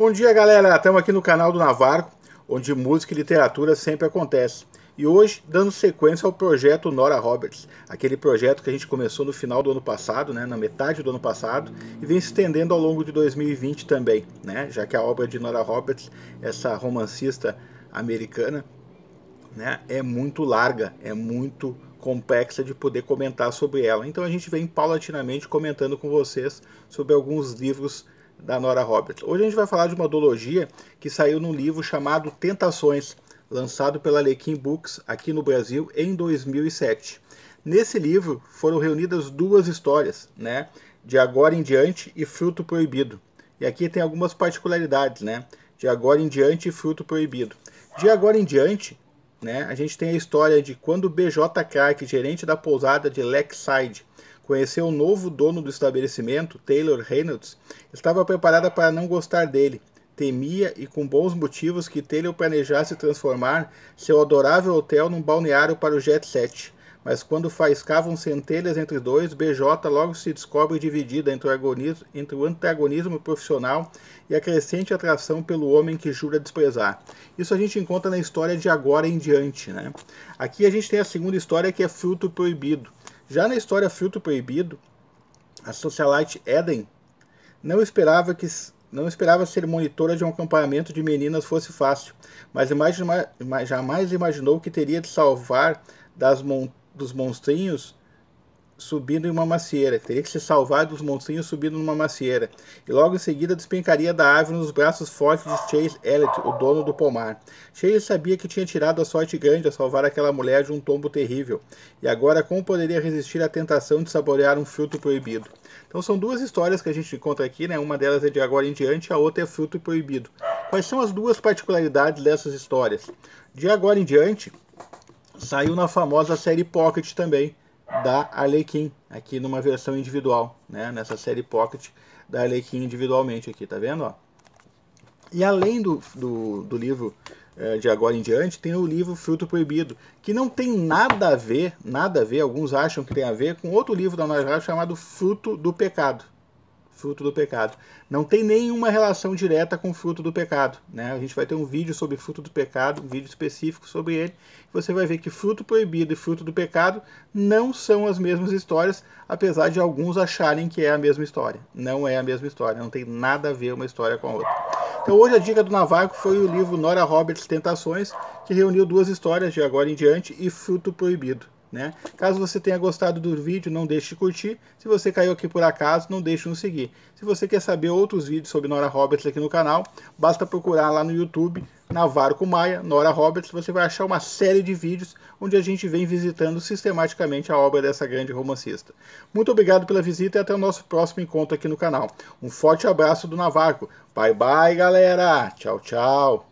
Bom dia, galera! Estamos aqui no canal do Navarro, onde música e literatura sempre acontecem. E hoje, dando sequência ao projeto Nora Roberts, aquele projeto que a gente começou no final do ano passado, né, na metade do ano passado, e vem se estendendo ao longo de 2020 também, né, já que a obra de Nora Roberts, essa romancista americana, né, é muito larga, é muito complexa de poder comentar sobre ela. Então a gente vem paulatinamente comentando com vocês sobre alguns livros da Nora Roberts. Hoje a gente vai falar de uma odologia que saiu num livro chamado Tentações, lançado pela Lequim Books aqui no Brasil em 2007. Nesse livro foram reunidas duas histórias, né? De Agora em Diante e Fruto Proibido. E aqui tem algumas particularidades, né? De Agora em Diante e Fruto Proibido. De Agora em Diante, né? A gente tem a história de quando BJ Clark, gerente da pousada de Lakeside, conheceu o novo dono do estabelecimento, Taylor Reynolds, estava preparada para não gostar dele. Temia, e com bons motivos, que Taylor planejasse transformar seu adorável hotel num balneário para o jet set. Mas quando faiscavam centelhas entre dois, BJ logo se descobre dividida entre o, agonismo, entre o antagonismo profissional e a crescente atração pelo homem que jura desprezar. Isso a gente encontra na história de agora em diante. Né? Aqui a gente tem a segunda história que é Fruto Proibido já na história Filtro Proibido, a socialite Eden não esperava que não esperava ser monitora de um acampamento de meninas fosse fácil, mas imagina, jamais imaginou que teria de salvar das, dos monstrinhos subindo em uma macieira. Teria que se salvar dos monstrinhos subindo numa macieira. E logo em seguida despencaria da árvore nos braços fortes de Chase Elliott, o dono do pomar. Chase sabia que tinha tirado a sorte grande a salvar aquela mulher de um tombo terrível. E agora como poderia resistir à tentação de saborear um fruto proibido? Então são duas histórias que a gente encontra aqui, né? Uma delas é de agora em diante, a outra é fruto proibido. Quais são as duas particularidades dessas histórias? De agora em diante, saiu na famosa série Pocket também, da Arlequim, aqui numa versão individual, né? Nessa série Pocket da Arlequim individualmente aqui, tá vendo? Ó? E além do, do, do livro é, de agora em diante, tem o livro Fruto Proibido, que não tem nada a ver, nada a ver, alguns acham que tem a ver, com outro livro da Nós chamado Fruto do Pecado, fruto do pecado. Não tem nenhuma relação direta com o fruto do pecado. Né? A gente vai ter um vídeo sobre fruto do pecado, um vídeo específico sobre ele. Você vai ver que fruto proibido e fruto do pecado não são as mesmas histórias, apesar de alguns acharem que é a mesma história. Não é a mesma história, não tem nada a ver uma história com a outra. Então hoje a dica do Navaco foi o livro Nora Roberts Tentações, que reuniu duas histórias de agora em diante e fruto proibido. Né? Caso você tenha gostado do vídeo, não deixe de curtir. Se você caiu aqui por acaso, não deixe de nos seguir. Se você quer saber outros vídeos sobre Nora Roberts aqui no canal, basta procurar lá no YouTube, Navarro Maia, Nora Roberts, você vai achar uma série de vídeos onde a gente vem visitando sistematicamente a obra dessa grande romancista. Muito obrigado pela visita e até o nosso próximo encontro aqui no canal. Um forte abraço do Navarro. Bye bye, galera. Tchau, tchau.